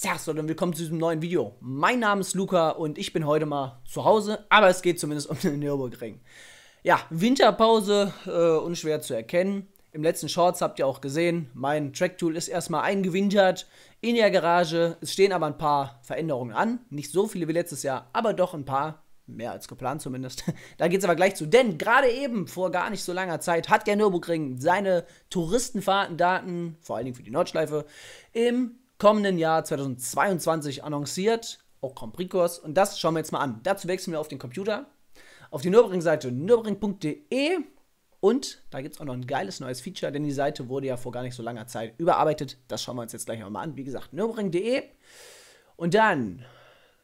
Servus und willkommen zu diesem neuen Video. Mein Name ist Luca und ich bin heute mal zu Hause, aber es geht zumindest um den Nürburgring. Ja, Winterpause, äh, unschwer zu erkennen. Im letzten Shorts habt ihr auch gesehen, mein Tracktool ist erstmal eingewintert in der Garage. Es stehen aber ein paar Veränderungen an. Nicht so viele wie letztes Jahr, aber doch ein paar. Mehr als geplant zumindest. da geht es aber gleich zu. Denn gerade eben, vor gar nicht so langer Zeit, hat der Nürburgring seine Touristenfahrtendaten, vor allen Dingen für die Nordschleife, im kommenden Jahr 2022 annonciert, auch oh, Compricos. Und das schauen wir jetzt mal an. Dazu wechseln wir auf den Computer, auf die Nürburgring-Seite nürburgring.de. Und da gibt es auch noch ein geiles neues Feature, denn die Seite wurde ja vor gar nicht so langer Zeit überarbeitet. Das schauen wir uns jetzt gleich nochmal an. Wie gesagt, nürburgring.de. Und dann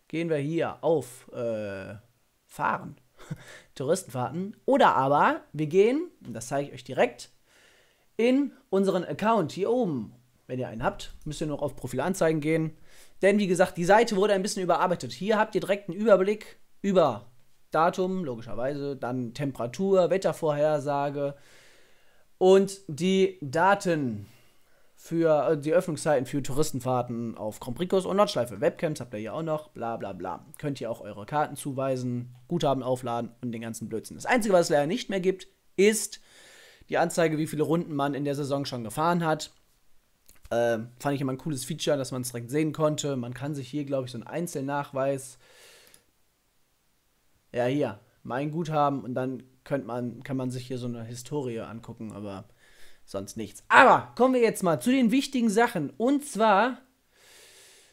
gehen wir hier auf äh, Fahren, Touristenfahrten. Oder aber wir gehen, das zeige ich euch direkt, in unseren Account hier oben wenn ihr einen habt, müsst ihr noch auf Profilanzeigen gehen. Denn wie gesagt, die Seite wurde ein bisschen überarbeitet. Hier habt ihr direkt einen Überblick über Datum, logischerweise, dann Temperatur, Wettervorhersage und die Daten für äh, die Öffnungszeiten für Touristenfahrten auf Komprikos und Nordschleife. Webcams habt ihr hier auch noch, bla bla bla. Könnt ihr auch eure Karten zuweisen, Guthaben aufladen und den ganzen Blödsinn. Das Einzige, was es leider nicht mehr gibt, ist die Anzeige, wie viele Runden man in der Saison schon gefahren hat. Äh, fand ich immer ein cooles Feature, dass man es direkt sehen konnte. Man kann sich hier, glaube ich, so einen Einzelnachweis. Ja, hier, mein Guthaben und dann könnt man, kann man sich hier so eine Historie angucken, aber sonst nichts. Aber kommen wir jetzt mal zu den wichtigen Sachen. Und zwar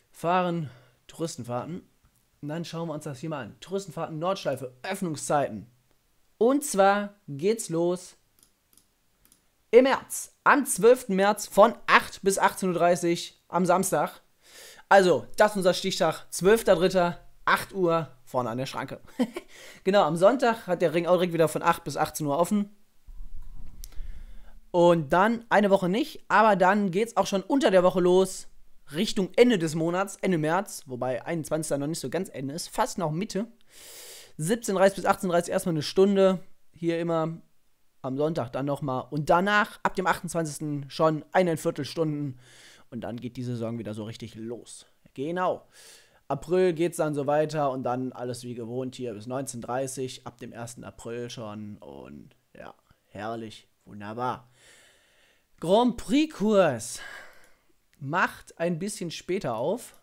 fahren Touristenfahrten. Und dann schauen wir uns das hier mal an. Touristenfahrten Nordschleife, Öffnungszeiten. Und zwar geht's los im März, am 12. März von 8 bis 18.30 Uhr am Samstag. Also, das ist unser Stichtag, 12.03., 8 Uhr, vorne an der Schranke. genau, am Sonntag hat der Ring Audrey wieder von 8 bis 18 Uhr offen. Und dann eine Woche nicht, aber dann geht es auch schon unter der Woche los, Richtung Ende des Monats, Ende März, wobei 21. noch nicht so ganz Ende ist, fast noch Mitte. 17.30 bis 18.30 erstmal eine Stunde, hier immer am Sonntag dann nochmal und danach ab dem 28. schon eineinviertel Stunden und dann geht die Saison wieder so richtig los. Genau. April geht es dann so weiter und dann alles wie gewohnt hier bis 19.30 ab dem 1. April schon und ja, herrlich, wunderbar. Grand Prix-Kurs macht ein bisschen später auf.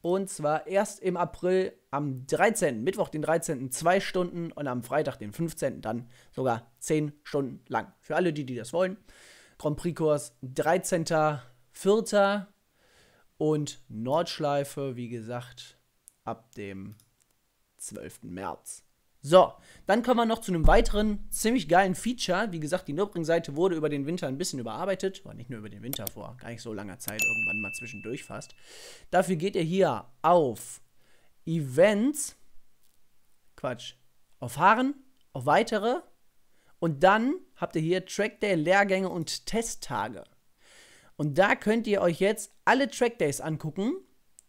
Und zwar erst im April am 13., Mittwoch den 13. zwei Stunden und am Freitag den 15. dann sogar zehn Stunden lang. Für alle die, die das wollen. Grand Prix-Kurs 13.04. und Nordschleife, wie gesagt, ab dem 12. März. So, dann kommen wir noch zu einem weiteren ziemlich geilen Feature. Wie gesagt, die Nürburgring-Seite wurde über den Winter ein bisschen überarbeitet. War nicht nur über den Winter, vor gar nicht so langer Zeit, irgendwann mal zwischendurch fast. Dafür geht ihr hier auf Events, Quatsch, auf Fahren, auf Weitere und dann habt ihr hier Trackday, Lehrgänge und Testtage. Und da könnt ihr euch jetzt alle Trackdays angucken,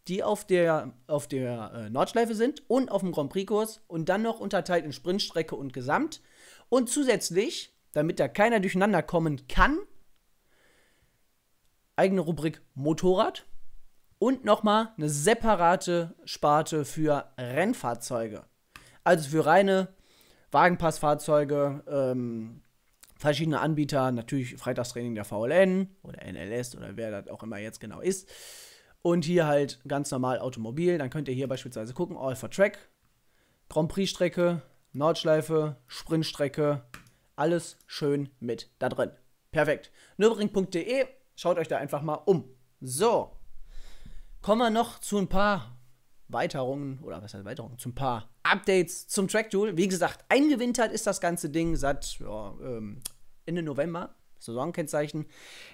die auf der, auf der äh, Nordschleife sind und auf dem Grand Prix-Kurs und dann noch unterteilt in Sprintstrecke und Gesamt. Und zusätzlich, damit da keiner durcheinander kommen kann, eigene Rubrik Motorrad und nochmal eine separate Sparte für Rennfahrzeuge. Also für reine Wagenpassfahrzeuge, ähm, verschiedene Anbieter, natürlich Freitagstraining der VLN oder NLS oder wer das auch immer jetzt genau ist. Und hier halt ganz normal Automobil. Dann könnt ihr hier beispielsweise gucken, All for Track, Grand Prix Strecke, Nordschleife, Sprintstrecke, alles schön mit da drin. Perfekt. Nürburgring.de, schaut euch da einfach mal um. So, kommen wir noch zu ein paar Weiterungen, oder was heißt Weiterungen, zu ein paar Updates zum Track Duel. Wie gesagt, eingewintert ist das ganze Ding seit ja, ähm, Ende November. Saisonkennzeichen.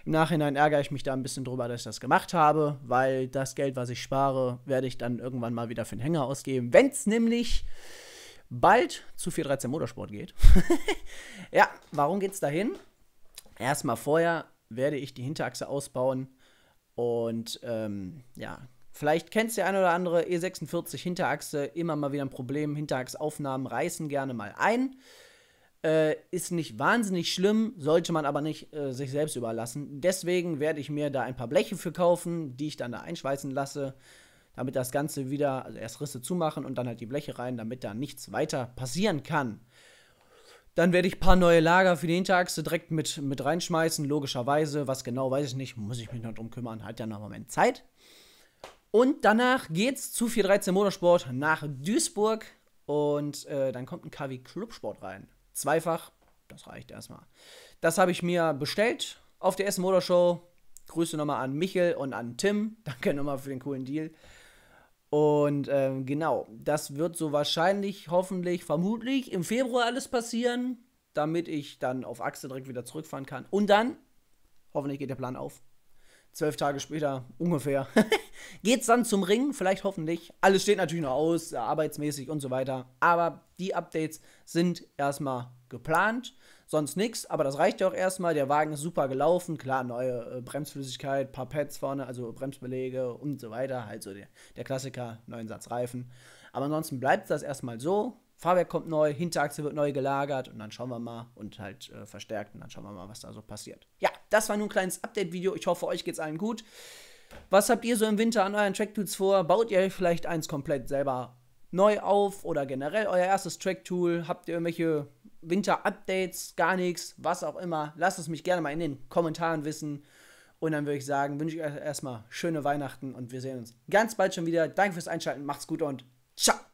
Im Nachhinein ärgere ich mich da ein bisschen drüber, dass ich das gemacht habe, weil das Geld, was ich spare, werde ich dann irgendwann mal wieder für den Hänger ausgeben. Wenn es nämlich bald zu 413 Motorsport geht. ja, warum geht geht's dahin? Erstmal vorher werde ich die Hinterachse ausbauen und ähm, ja, Vielleicht kennt es der ein oder andere E46 Hinterachse, immer mal wieder ein Problem. Hinterachsaufnahmen reißen gerne mal ein. Äh, ist nicht wahnsinnig schlimm, sollte man aber nicht äh, sich selbst überlassen. Deswegen werde ich mir da ein paar Bleche für kaufen, die ich dann da einschweißen lasse, damit das Ganze wieder, also erst Risse zumachen und dann halt die Bleche rein, damit da nichts weiter passieren kann. Dann werde ich ein paar neue Lager für die Hinterachse direkt mit, mit reinschmeißen, logischerweise. Was genau, weiß ich nicht, muss ich mich noch drum kümmern, hat ja noch einen Moment Zeit. Und danach geht's zu 413 Motorsport nach Duisburg und äh, dann kommt ein KW Clubsport rein zweifach. Das reicht erstmal. Das habe ich mir bestellt auf der Essen Motor Show. Grüße nochmal an Michel und an Tim. Danke nochmal für den coolen Deal. Und ähm, genau, das wird so wahrscheinlich, hoffentlich, vermutlich im Februar alles passieren, damit ich dann auf Achse direkt wieder zurückfahren kann. Und dann, hoffentlich geht der Plan auf, zwölf Tage später ungefähr geht's dann zum Ring, vielleicht hoffentlich. Alles steht natürlich noch aus, arbeitsmäßig und so weiter. Aber die Updates sind erstmal geplant, sonst nichts. Aber das reicht ja auch erstmal. Der Wagen ist super gelaufen, klar neue äh, Bremsflüssigkeit, paar Pads vorne, also Bremsbeläge und so weiter. Also der, der Klassiker, neuen Satz Reifen. Aber ansonsten bleibt das erstmal so. Fahrwerk kommt neu, Hinterachse wird neu gelagert und dann schauen wir mal und halt äh, verstärkt und dann schauen wir mal, was da so passiert. Ja, das war nur ein kleines Update-Video. Ich hoffe, euch geht's allen gut. Was habt ihr so im Winter an euren Tracktools vor? Baut ihr vielleicht eins komplett selber neu auf oder generell euer erstes Tracktool? Habt ihr irgendwelche Winter-Updates? Gar nichts, was auch immer. Lasst es mich gerne mal in den Kommentaren wissen. Und dann würde ich sagen, wünsche ich euch erstmal schöne Weihnachten und wir sehen uns ganz bald schon wieder. Danke fürs Einschalten, macht's gut und ciao!